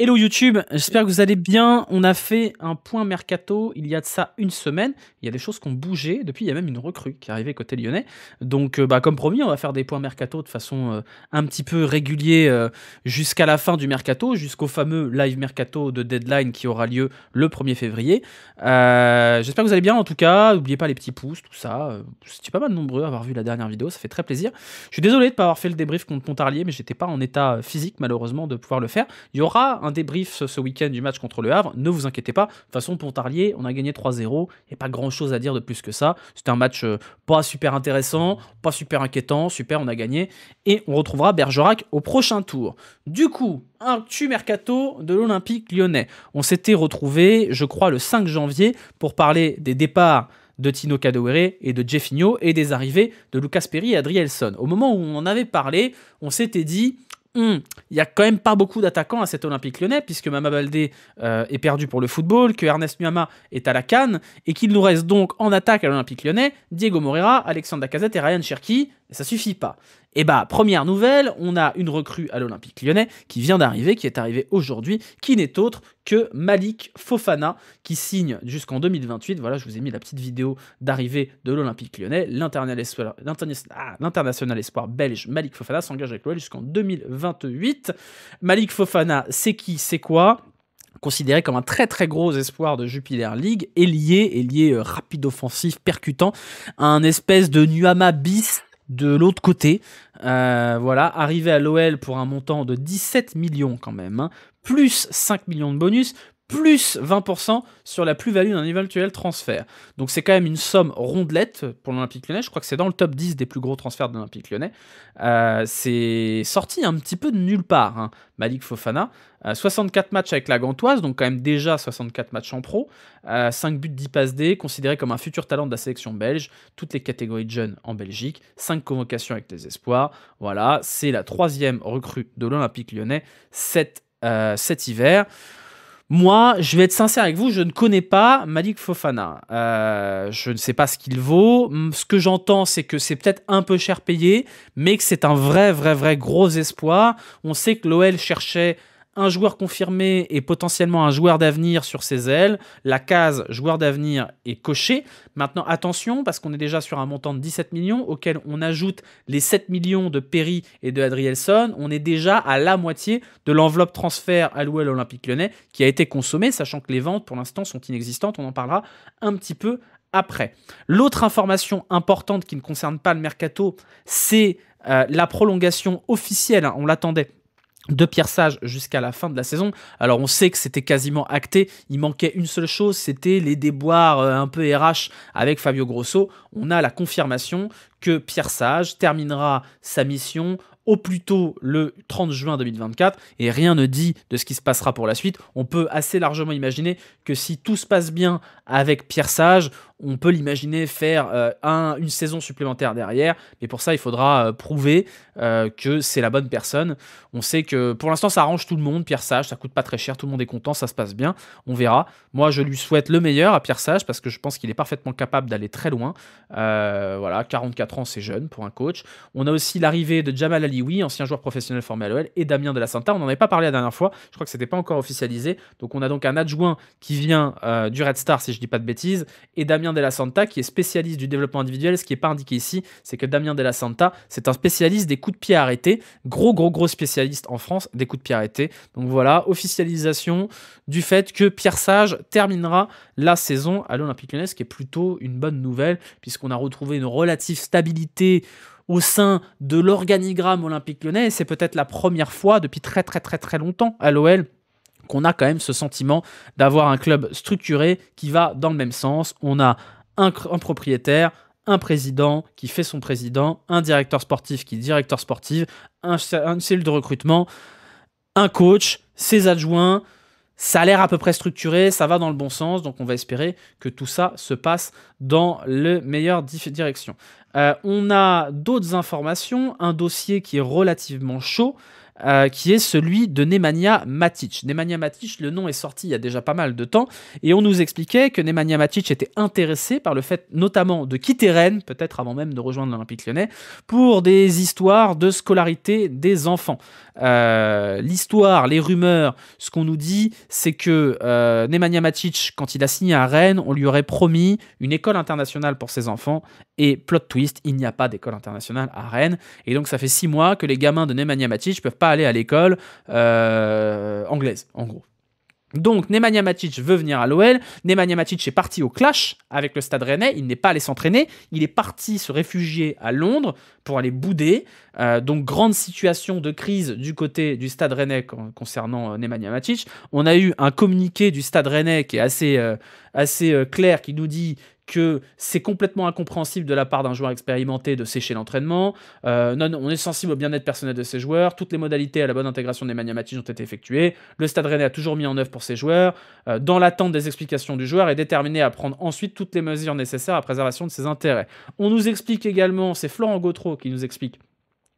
Hello YouTube, j'espère que vous allez bien. On a fait un point mercato il y a de ça une semaine. Il y a des choses qui ont bougé. Depuis, il y a même une recrue qui est arrivée côté lyonnais. Donc, euh, bah, comme promis, on va faire des points mercato de façon euh, un petit peu régulier euh, jusqu'à la fin du mercato, jusqu'au fameux live mercato de deadline qui aura lieu le 1er février. j'espère que vous allez bien en tout cas. N'oubliez pas les petits pouces, tout ça. C'était pas mal nombreux à avoir vu la dernière vidéo, ça fait très plaisir. Je suis désolé de ne pas avoir fait le débrief contre Pontarlier, mais j'étais pas en état physique malheureusement de pouvoir le faire. Il y aura un débrief ce week-end du match contre le Havre. Ne vous inquiétez pas. De toute façon, Pontarlier, on a gagné 3-0. Il n'y a pas grand-chose à dire de plus que ça. C'était un match euh, pas super intéressant, pas super inquiétant. Super, on a gagné. Et on retrouvera Bergerac au prochain tour. Du coup, un tu mercato de l'Olympique lyonnais. On s'était retrouvé, je crois, le 5 janvier pour parler des départs de Tino Cadoere et de Jeffinho et des arrivées de Lucas Perry et Adrielson. Au moment où on en avait parlé, on s'était dit Mm. il n'y a quand même pas beaucoup d'attaquants à cet Olympique lyonnais, puisque Mama Baldé euh, est perdu pour le football, que Ernest Miama est à la canne, et qu'il nous reste donc en attaque à l'Olympique lyonnais Diego Moreira, Alexandre Lacazette et Ryan Cherki, ça suffit pas. Et eh bah, première nouvelle, on a une recrue à l'Olympique lyonnais qui vient d'arriver, qui est arrivée aujourd'hui, qui n'est autre que Malik Fofana, qui signe jusqu'en 2028. Voilà, je vous ai mis la petite vidéo d'arrivée de l'Olympique lyonnais. Ah, l'international espoir, belge Malik Fofana s'engage avec l'OL jusqu'en 2028. Malik Fofana, c'est qui C'est quoi considéré comme un très très gros espoir de Jupiler League, lié, lié, lié euh, rapide offensif, percutant, à un espèce de Nuama bis de l'autre côté. Euh, voilà, arrivé à l'OL pour un montant de 17 millions quand même, hein. plus 5 millions de bonus, plus 20% sur la plus-value d'un éventuel transfert. Donc c'est quand même une somme rondelette pour l'Olympique lyonnais. Je crois que c'est dans le top 10 des plus gros transferts de l'Olympique lyonnais. Euh, c'est sorti un petit peu de nulle part, hein, Malik Fofana. 64 euh, matchs avec la Gantoise, donc quand même déjà 64 matchs en pro. 5 euh, buts, 10 passes D, considéré comme un futur talent de la sélection belge. Toutes les catégories de jeunes en Belgique. 5 convocations avec des espoirs. Voilà, c'est la troisième recrue de l'Olympique lyonnais cet, cet hiver. Moi, je vais être sincère avec vous, je ne connais pas Malik Fofana. Euh, je ne sais pas ce qu'il vaut. Ce que j'entends, c'est que c'est peut-être un peu cher payé, mais que c'est un vrai, vrai, vrai gros espoir. On sait que l'OL cherchait un joueur confirmé et potentiellement un joueur d'avenir sur ses ailes. La case joueur d'avenir est cochée. Maintenant, attention, parce qu'on est déjà sur un montant de 17 millions, auquel on ajoute les 7 millions de Perry et de Adrielson. On est déjà à la moitié de l'enveloppe transfert allouée à l'Olympique lyonnais qui a été consommée, sachant que les ventes pour l'instant sont inexistantes. On en parlera un petit peu après. L'autre information importante qui ne concerne pas le mercato, c'est euh, la prolongation officielle, hein, on l'attendait, de Pierre Sage jusqu'à la fin de la saison. Alors on sait que c'était quasiment acté, il manquait une seule chose, c'était les déboires euh, un peu RH avec Fabio Grosso. On a la confirmation que Pierre Sage terminera sa mission au plus tôt le 30 juin 2024 et rien ne dit de ce qui se passera pour la suite. On peut assez largement imaginer que si tout se passe bien avec Pierre Sage, on peut l'imaginer faire euh, un, une saison supplémentaire derrière, mais pour ça il faudra euh, prouver euh, que c'est la bonne personne. On sait que pour l'instant ça arrange tout le monde, Pierre Sage, ça coûte pas très cher, tout le monde est content, ça se passe bien, on verra. Moi je lui souhaite le meilleur à Pierre Sage parce que je pense qu'il est parfaitement capable d'aller très loin. voilà, 44 ans c'est jeune pour un coach. On a aussi l'arrivée de Jamal Ali oui, ancien joueur professionnel formé à l'OL, et Damien de la Santa. On n'en avait pas parlé la dernière fois, je crois que c'était pas encore officialisé. Donc on a donc un adjoint qui vient euh, du Red Star, si je ne dis pas de bêtises, et Damien de la Santa qui est spécialiste du développement individuel. Ce qui n'est pas indiqué ici, c'est que Damien de la Santa, c'est un spécialiste des coups de pied arrêtés, gros gros gros spécialiste en France des coups de pied arrêtés. Donc voilà, officialisation du fait que Pierre Sage terminera la saison à l'Olympique Lyonnais, ce qui est plutôt une bonne nouvelle puisqu'on a retrouvé une relative stabilité au sein de l'organigramme olympique lyonnais. C'est peut-être la première fois depuis très très très très longtemps à l'OL qu'on a quand même ce sentiment d'avoir un club structuré qui va dans le même sens. On a un, propriétaire, un président qui fait son président, un directeur sportif qui est directeur sportif, un, une cellule de recrutement, un coach, ses adjoints. Ça a l'air à peu près structuré, ça va dans le bon sens, donc on va espérer que tout ça se passe dans le meilleure direction. Euh, on a d'autres informations, un dossier qui est relativement chaud, euh, qui est celui de Nemanja Matic. Nemanja Matic, le nom est sorti il y a déjà pas mal de temps, et on nous expliquait que Nemanja Matic était intéressé par le fait notamment de quitter Rennes, peut-être avant même de rejoindre l'Olympique lyonnais, pour des histoires de scolarité des enfants. Euh, l'histoire, les rumeurs, ce qu'on nous dit, c'est que Nemanja Matic, quand il a signé à Rennes, on lui aurait promis une école internationale pour ses enfants, et plot twist, il n'y a pas d'école internationale à Rennes. Et donc, ça fait six mois que les gamins de Nemanja Matic ne peuvent pas aller à l'école euh, anglaise, en gros. Donc Nemanja Matic veut venir à l'OL, Nemanja Matic est parti au clash avec le Stade Rennais, il n'est pas allé s'entraîner, il est parti se réfugier à Londres pour aller bouder. Euh, donc grande situation de crise du côté du Stade Rennais concernant euh, Nemanja Matic. On a eu un communiqué du Stade Rennais qui est assez assez euh, clair qui nous dit que c'est complètement incompréhensible de la part d'un joueur expérimenté de sécher l'entraînement. Euh, on est sensible au bien-être personnel de ses joueurs. Toutes les modalités à la bonne intégration des maniamatiques ont été effectuées. Le Stade Rennais a toujours mis en œuvre pour ses joueurs, euh, dans l'attente des explications du joueur, est déterminé à prendre ensuite toutes les mesures nécessaires à préservation de ses intérêts. On nous explique également, c'est Florent Gautreau qui nous explique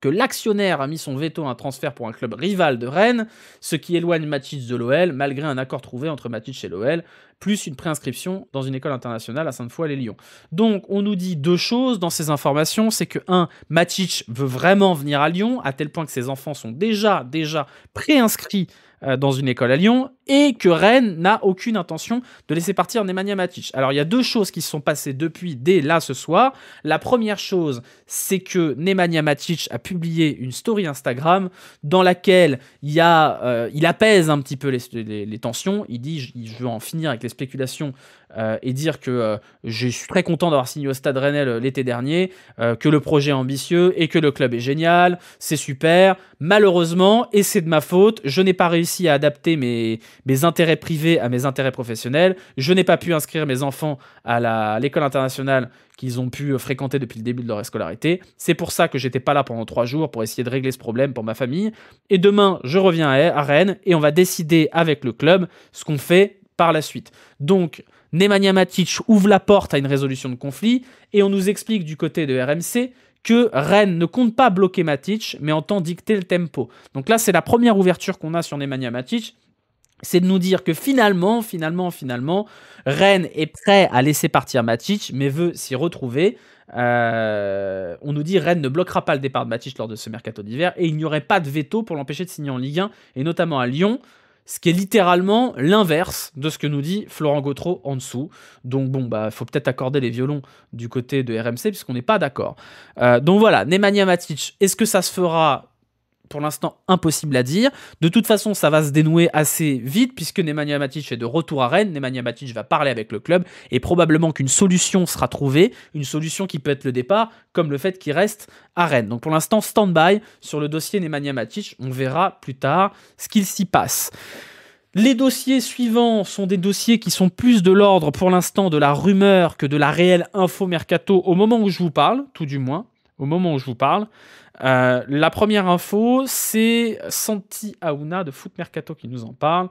que l'actionnaire a mis son veto à un transfert pour un club rival de Rennes, ce qui éloigne Matic de l'OL, malgré un accord trouvé entre Matic et l'OL plus une préinscription dans une école internationale à Sainte-Foy-les-Lyon. Donc, on nous dit deux choses dans ces informations. C'est que, un, Matic veut vraiment venir à Lyon, à tel point que ses enfants sont déjà, déjà préinscrits euh, dans une école à Lyon et que Rennes n'a aucune intention de laisser partir Nemanja Matic. Alors il y a deux choses qui se sont passées depuis dès là ce soir. La première chose, c'est que Nemanja Matic a publié une story Instagram dans laquelle il, y a, euh, il apaise un petit peu les, tensions. Il dit je, veux en finir avec les spéculation spéculations euh, et dire que euh, je suis très content d'avoir signé au Stade Rennais euh, l'été dernier, que le projet est ambitieux et que le club est génial, c'est super. Malheureusement, et c'est de ma faute, je n'ai pas réussi à adapter mes, mes intérêts privés à mes intérêts professionnels. Je n'ai pas pu inscrire mes enfants à l'école internationale qu'ils ont pu fréquenter depuis le début de leur scolarité. C'est pour ça que j'étais pas là pendant trois jours pour essayer de régler ce problème pour ma famille. Et demain, je reviens à Rennes et on va décider avec le club ce qu'on fait par la suite. Donc, Nemanja Matic ouvre la porte à une résolution de conflit et on nous explique du côté de RMC que Rennes ne compte pas bloquer Matic, mais entend dicter le tempo. Donc là, c'est la première ouverture qu'on a sur Nemanja Matic. C'est de nous dire que finalement, finalement, finalement, Rennes est prêt à laisser partir Matic, mais veut s'y retrouver. Euh, on nous dit Rennes ne bloquera pas le départ de Matic lors de ce mercato d'hiver et il n'y aurait pas de veto pour l'empêcher de signer en Ligue 1 et notamment à Lyon ce qui est littéralement l'inverse de ce que nous dit Florent Gautreau en dessous. Donc bon, bah faut peut-être accorder les violons du côté de RMC puisqu'on n'est pas d'accord. Euh, donc voilà, Nemanja Matic, est-ce que ça se fera pour l'instant impossible à dire. De toute façon, ça va se dénouer assez vite puisque Nemanja Matic est de retour à Rennes. Nemanja Matic va parler avec le club et probablement qu'une solution sera trouvée, une solution qui peut être le départ, comme le fait qu'il reste à Rennes. Donc pour l'instant, stand-by sur le dossier Nemanja Matic. On verra plus tard ce qu'il s'y passe. Les dossiers suivants sont des dossiers qui sont plus de l'ordre pour l'instant de la rumeur que de la réelle info mercato au moment où je vous parle, tout du moins, au moment où je vous parle. Euh, la première info, c'est Santi Aouna de Foot Mercato qui nous en parle.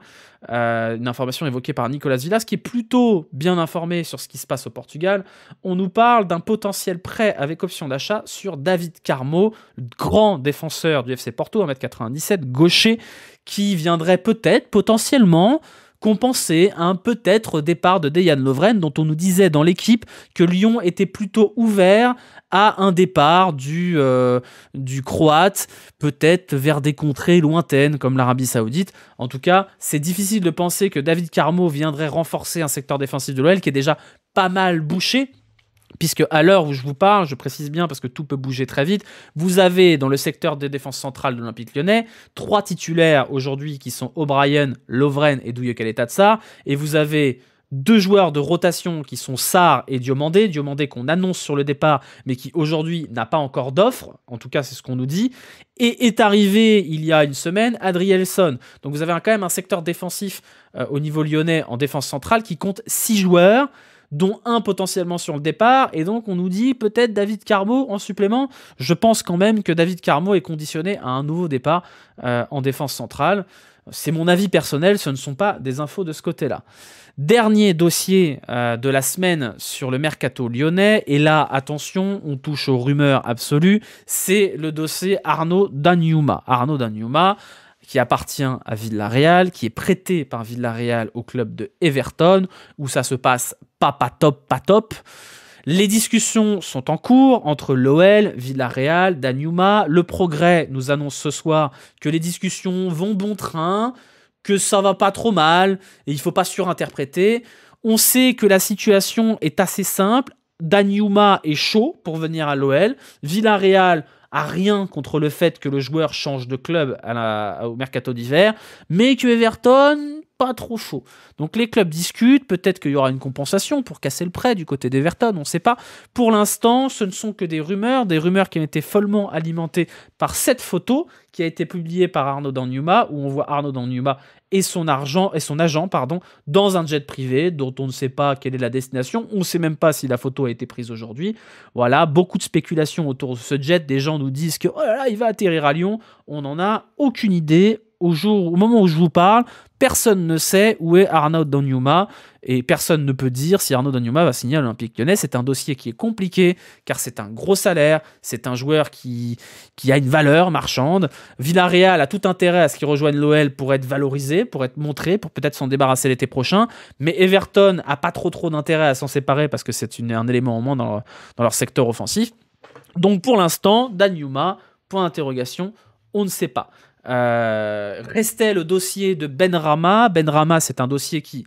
Euh, une information évoquée par Nicolas Villas, qui est plutôt bien informé sur ce qui se passe au Portugal. On nous parle d'un potentiel prêt avec option d'achat sur David Carmo, grand défenseur du FC Porto, 1m97, gaucher, qui viendrait peut-être, potentiellement, compenser un peut-être départ de Dejan Lovren, dont on nous disait dans l'équipe que Lyon était plutôt ouvert à un départ du, euh, du croate, peut-être vers des contrées lointaines comme l'Arabie Saoudite. En tout cas, c'est difficile de penser que David Carmo viendrait renforcer un secteur défensif de l'OL qui est déjà pas mal bouché puisque à l'heure où je vous parle, je précise bien parce que tout peut bouger très vite, vous avez dans le secteur des défenses centrales de l'Olympique lyonnais trois titulaires aujourd'hui qui sont O'Brien, Lovren et ça. et vous avez deux joueurs de rotation qui sont Sar et Diomandé, Diomandé qu'on annonce sur le départ mais qui aujourd'hui n'a pas encore d'offre, en tout cas c'est ce qu'on nous dit, et est arrivé il y a une semaine Adrielson. Donc vous avez quand même un secteur défensif euh, au niveau lyonnais en défense centrale qui compte six joueurs dont un potentiellement sur le départ. Et donc, on nous dit peut-être David Carmo en supplément. Je pense quand même que David Carmo est conditionné à un nouveau départ euh, en défense centrale. C'est mon avis personnel, ce ne sont pas des infos de ce côté-là. Dernier dossier euh, de la semaine sur le mercato lyonnais, et là, attention, on touche aux rumeurs absolues, c'est le dossier Arnaud Danyuma. Arnaud Danyuma, qui appartient à Villarreal, qui est prêté par Villarreal au club de Everton, où ça se passe pas pas top, pas top. Les discussions sont en cours entre l'OL, Villarreal, Danuma. Le Progrès nous annonce ce soir que les discussions vont bon train, que ça va pas trop mal et il faut pas surinterpréter. On sait que la situation est assez simple. Danuma est chaud pour venir à l'OL. Villarreal a rien contre le fait que le joueur change de club à au mercato d'hiver, mais que Everton pas trop chaud. Donc les clubs discutent, peut-être qu'il y aura une compensation pour casser le prêt du côté d'Everton, on ne sait pas. Pour l'instant, ce ne sont que des rumeurs, des rumeurs qui ont été follement alimentées par cette photo qui a été publiée par Arnaud Danuma, où on voit Arnaud Danuma et son argent et son agent pardon dans un jet privé dont on ne sait pas quelle est la destination, on ne sait même pas si la photo a été prise aujourd'hui. Voilà, beaucoup de spéculations autour de ce jet, des gens nous disent que oh il va atterrir à Lyon, on n'en a aucune idée, au, au moment où je vous parle, personne ne sait où est Arnaud Donyuma et personne ne peut dire si Arnaud Donyuma va signer à l'Olympique lyonnais. C'est un dossier qui est compliqué car c'est un gros salaire, c'est un joueur qui, qui a une valeur marchande. Villarreal a tout intérêt à ce qu'il rejoigne l'OL pour être valorisé, pour être montré, pour peut-être s'en débarrasser l'été prochain. Mais Everton a pas trop trop d'intérêt à s'en séparer parce que c'est un élément au moins dans leur, secteur offensif. Donc pour l'instant, Danyuma, point d'interrogation, on ne sait pas. Euh, restait le dossier de Ben Rama. Ben Rama, c'est un dossier qui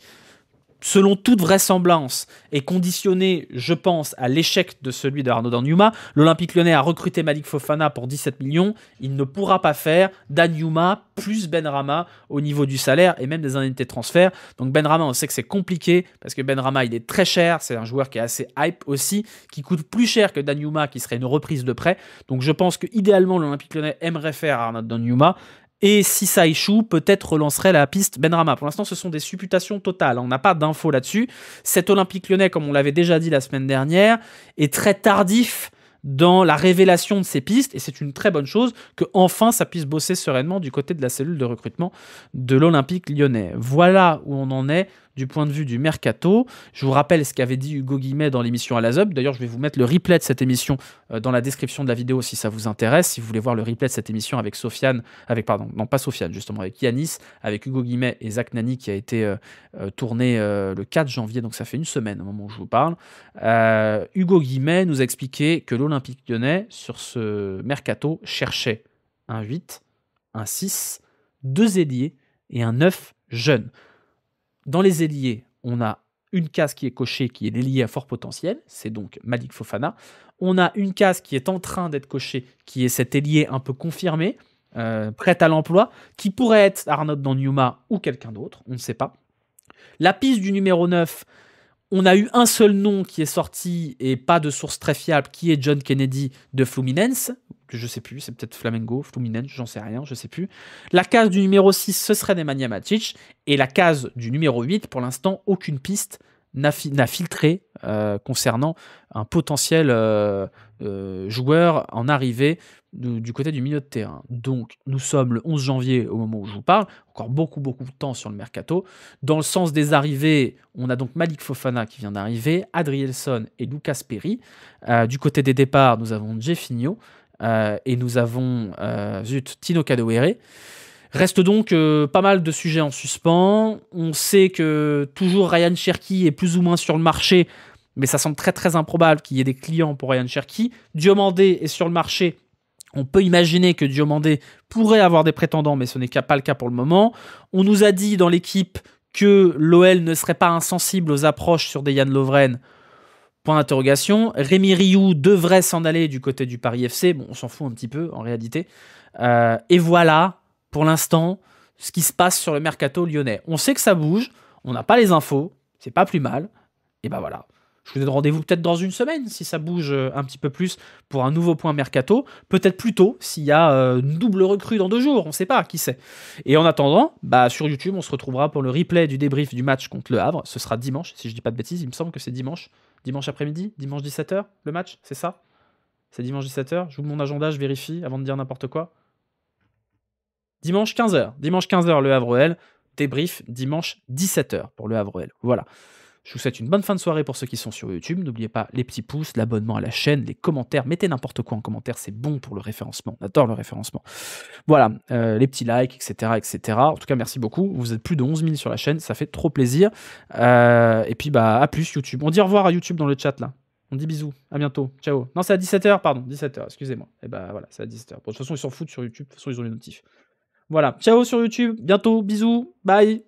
selon toute vraisemblance, et conditionné, je pense, à l'échec de celui de Arnaud Danjuma. L'Olympique lyonnais a recruté Malik Fofana pour 17 millions. Il ne pourra pas faire Danyuma plus Ben Rama au niveau du salaire et même des indemnités de transfert. Donc Ben Rama, on sait que c'est compliqué parce que Rama il est très cher. C'est un joueur qui est assez hype aussi, qui coûte plus cher que Danjuma, qui serait une reprise de prêt. Donc je pense que idéalement, l'Olympique lyonnais aimerait faire Arnaud Danjuma. Et si ça échoue, peut-être relancerait la piste Benrama. Pour l'instant, ce sont des supputations totales. Hein. On n'a pas d'infos là-dessus. Cet Olympique lyonnais, comme on l'avait déjà dit la semaine dernière, est très tardif dans la révélation de ces pistes, et c'est une très bonne chose que enfin ça puisse bosser sereinement du côté de la cellule de recrutement de l'Olympique lyonnais. Voilà où on en est du point de vue du mercato. Je vous rappelle ce qu'avait dit Hugo Guillemet dans l'émission à la ZUB. D'ailleurs, je vais vous mettre le replay de cette émission euh, dans la description de la vidéo si ça vous intéresse. Si vous voulez voir le replay de cette émission avec Sofiane, avec, pardon, non pas Sofiane, justement, avec Yanis, avec Hugo Guillemet et Zach Nani qui a été euh, euh, tourné le 4 janvier, donc ça fait une semaine au moment où je vous parle. Hugo Guillemet nous a expliqué que l'Olympique lyonnais, sur ce mercato, cherchait un 8, un 6, deux ailiers et un 9 jeunes. Dans les ailiers, on a une case qui est cochée, qui est l'ailier à fort potentiel, c'est donc Malik Fofana. On a une case qui est en train d'être cochée, qui est cet ailier un peu confirmé, euh, prêt prête à l'emploi, qui pourrait être Arnaud dans ou quelqu'un d'autre, on ne sait pas. La piste du numéro 9, on a eu un seul nom qui est sorti et pas de source très fiable, qui est John Kennedy de Fluminense je sais plus, c'est peut-être Flamengo, Fluminense, j'en sais rien, je sais plus. La case du numéro 6, ce serait Nemanja Matic, et la case du numéro 8, pour l'instant, aucune piste n'a filtré euh, concernant un potentiel euh, euh, joueur en arrivée du, côté du milieu de terrain. Donc nous sommes le 11 janvier au moment où je vous parle, encore beaucoup beaucoup de temps sur le mercato. Dans le sens des arrivées, on a donc Malik Fofana qui vient d'arriver, Adrielson et Lucas Perry. du côté des départs, nous avons Jeffinho, euh, et nous avons euh, zut, Tino Kadewere. Reste donc euh, pas mal de sujets en suspens. On sait que toujours Ryan Cherky est plus ou moins sur le marché, mais ça semble très très improbable qu'il y ait des clients pour Ryan Cherky. Diomandé est sur le marché. On peut imaginer que Diomandé pourrait avoir des prétendants, mais ce n'est pas le cas pour le moment. On nous a dit dans l'équipe que l'OL ne serait pas insensible aux approches sur des Yann Lovren. Point d'interrogation. Rémi Rioux devrait s'en aller du côté du Paris FC. Bon, on s'en fout un petit peu en réalité. Euh, et voilà, pour l'instant, ce qui se passe sur le mercato lyonnais. On sait que ça bouge, on n'a pas les infos, c'est pas plus mal. Et ben voilà. Je vous donne rendez-vous peut-être dans une semaine, si ça bouge euh, un petit peu plus, pour un nouveau point mercato. Peut-être plus tôt, s'il y a euh, une double recrue dans deux jours, on ne sait pas, qui sait. Et en attendant, bah, sur YouTube, on se retrouvera pour le replay du débrief du match contre Le Havre. Ce sera dimanche, si je ne dis pas de bêtises, il me semble que c'est dimanche. Dimanche après-midi, dimanche 17h, le match, c'est ça C'est dimanche 17h, Je j'ouvre mon agenda, je vérifie avant de dire n'importe quoi. Dimanche 15h, dimanche 15h, Le Havre-OL. Débrief, dimanche 17h pour Le Havre-OL. Voilà. Je vous souhaite une bonne fin de soirée pour ceux qui sont sur YouTube. N'oubliez pas les petits pouces, l'abonnement à la chaîne, les commentaires. Mettez n'importe quoi en commentaire, c'est bon pour le référencement. On adore le référencement. Voilà, euh, les petits likes, etc., etc. En tout cas, merci beaucoup. Vous êtes plus de 11 000 sur la chaîne, ça fait trop plaisir. Euh, et puis, bah, à plus YouTube. On dit au revoir à YouTube dans le chat là. On dit bisous, à bientôt, ciao. Non, c'est à 17h, pardon, 17h, excusez-moi. Et eh bah voilà, c'est à 17h. de toute façon, ils s'en foutent sur YouTube, de toute façon, ils ont les notifs. Voilà, ciao sur YouTube, bientôt, bisous, bye.